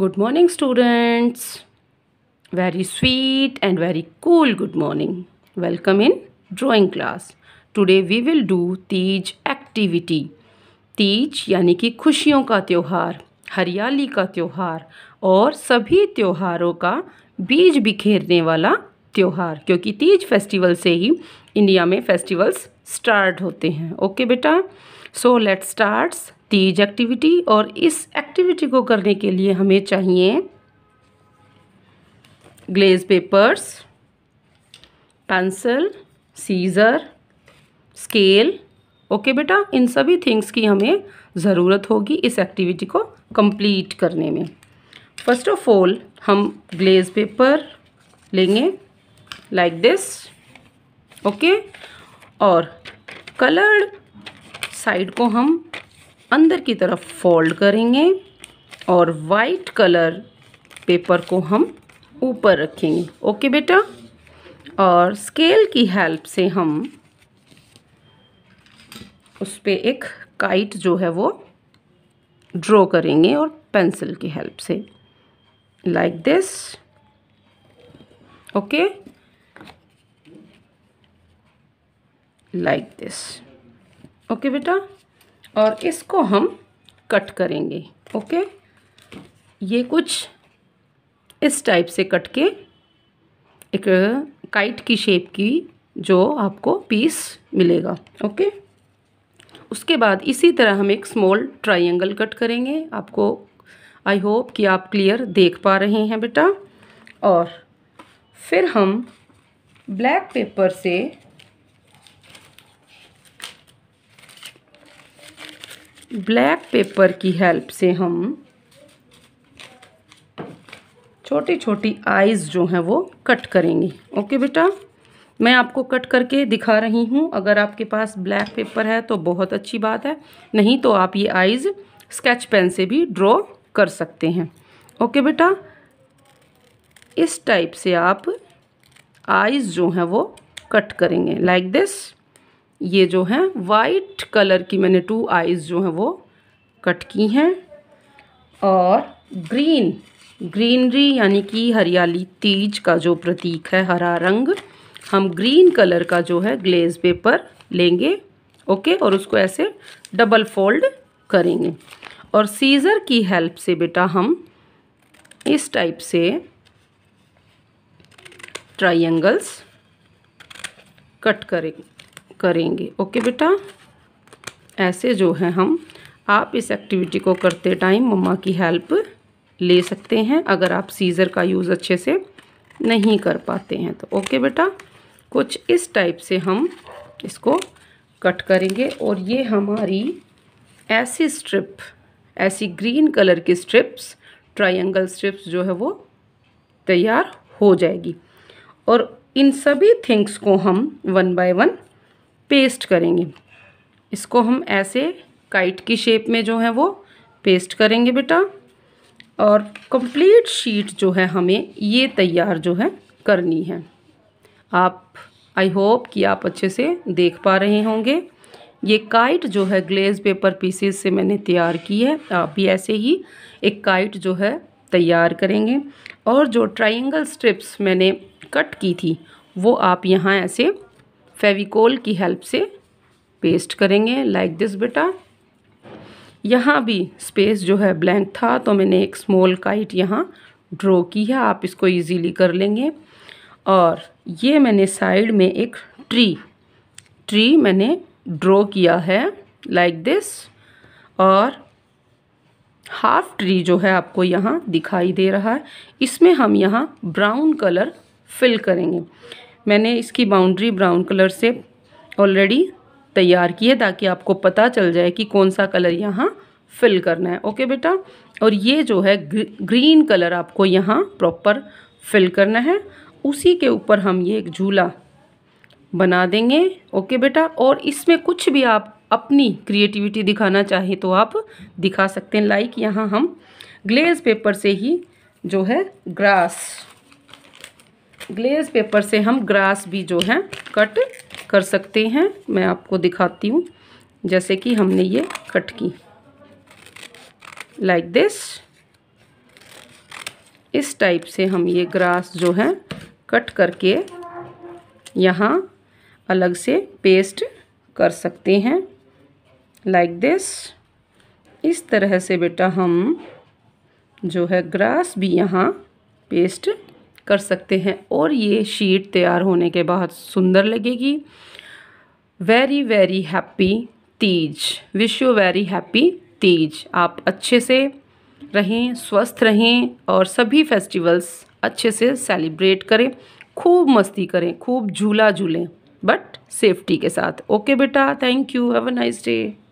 good morning students very sweet and very cool good morning welcome in drawing class today we will do Teej activity Teej यानी कि खुशियों का त्यौहार हरियाली का त्यौहार और सभी त्योहारों का बीज बिखेरने वाला त्यौहार क्योंकि तीज फेस्टिवल से ही इंडिया में फेस्टिवल्स स्टार्ट होते हैं ओके okay, बेटा so let starts Teej activity और इस एक्टिविटी को करने के लिए हमें चाहिए glaze papers pencil scissor scale okay बेटा इन सभी थिंग्स की हमें ज़रूरत होगी इस एक्टिविटी को कंप्लीट करने में फर्स्ट ऑफ ऑल हम ग्लेज पेपर लेंगे लाइक दिस ओके और कलर्ड साइड को हम अंदर की तरफ फोल्ड करेंगे और वाइट कलर पेपर को हम ऊपर रखेंगे ओके बेटा और स्केल की हेल्प से हम उस पर एक काइट जो है वो ड्रॉ करेंगे और पेंसिल की हेल्प से like this okay like this okay बेटा और इसको हम कट करेंगे ओके ये कुछ इस टाइप से कट के एक काइट की शेप की जो आपको पीस मिलेगा ओके उसके बाद इसी तरह हम एक स्मॉल ट्रायंगल कट करेंगे आपको आई होप कि आप क्लियर देख पा रहे हैं बेटा और फिर हम ब्लैक पेपर से ब्लैक पेपर की हेल्प से हम छोटी छोटी आइज़ जो हैं वो कट करेंगे ओके बेटा मैं आपको कट करके दिखा रही हूँ अगर आपके पास ब्लैक पेपर है तो बहुत अच्छी बात है नहीं तो आप ये आइज़ स्केच पेन से भी ड्रॉ कर सकते हैं ओके बेटा इस टाइप से आप आइज़ जो हैं वो कट करेंगे लाइक like दिस ये जो है वाइट कलर की मैंने टू आइज़ जो हैं वो कट की हैं और ग्रीन ग्रीनरी यानी कि हरियाली तीज का जो प्रतीक है हरा रंग हम ग्रीन कलर का जो है ग्लेज पेपर लेंगे ओके और उसको ऐसे डबल फोल्ड करेंगे और सीज़र की हेल्प से बेटा हम इस टाइप से ट्रायंगल्स कट करेंगे करेंगे ओके बेटा ऐसे जो है हम आप इस एक्टिविटी को करते टाइम मम्मा की हेल्प ले सकते हैं अगर आप सीज़र का यूज़ अच्छे से नहीं कर पाते हैं तो ओके बेटा कुछ इस टाइप से हम इसको कट करेंगे और ये हमारी ऐसी स्ट्रिप ऐसी ग्रीन कलर की स्ट्रिप्स ट्रायंगल स्ट्रिप्स जो है वो तैयार हो जाएगी और इन सभी थिंग्स को हम वन बाय वन पेस्ट करेंगे इसको हम ऐसे काइट की शेप में जो है वो पेस्ट करेंगे बेटा और कंप्लीट शीट जो है हमें ये तैयार जो है करनी है आप आई होप कि आप अच्छे से देख पा रहे होंगे ये काइट जो है ग्लेज पेपर पीसेस से मैंने तैयार की है आप भी ऐसे ही एक काइट जो है तैयार करेंगे और जो ट्राइंगल स्ट्रिप्स मैंने कट की थी वो आप यहाँ ऐसे फेविकोल की हेल्प से पेस्ट करेंगे लाइक दिस बेटा यहाँ भी स्पेस जो है ब्लैंक था तो मैंने एक स्मॉल काइट यहाँ ड्रॉ की है आप इसको इजीली कर लेंगे और ये मैंने साइड में एक ट्री ट्री मैंने ड्रॉ किया है लाइक दिस और हाफ ट्री जो है आपको यहाँ दिखाई दे रहा है इसमें हम यहाँ ब्राउन कलर फिल करेंगे मैंने इसकी बाउंड्री ब्राउन कलर से ऑलरेडी तैयार की है ताकि आपको पता चल जाए कि कौन सा कलर यहाँ फिल करना है ओके बेटा और ये जो है ग्रीन कलर आपको यहाँ प्रॉपर फिल करना है उसी के ऊपर हम ये एक झूला बना देंगे ओके बेटा और इसमें कुछ भी आप अपनी क्रिएटिविटी दिखाना चाहें तो आप दिखा सकते हैं लाइक यहाँ हम ग्लेज पेपर से ही जो है ग्रास ग्लेज पेपर से हम ग्रास भी जो है कट कर सकते हैं मैं आपको दिखाती हूँ जैसे कि हमने ये कट की लाइक like दिस इस टाइप से हम ये ग्रास जो है कट करके यहाँ अलग से पेस्ट कर सकते हैं लाइक like दिस इस तरह से बेटा हम जो है ग्रास भी यहाँ पेस्ट कर सकते हैं और ये शीट तैयार होने के बाद सुंदर लगेगी very very happy Teej wish you very happy Teej आप अच्छे से रहें स्वस्थ रहें और सभी फेस्टिवल्स अच्छे से सेलिब्रेट करें खूब मस्ती करें खूब झूला झूलें बट सेफ्टी के साथ ओके बेटा thank you have a nice day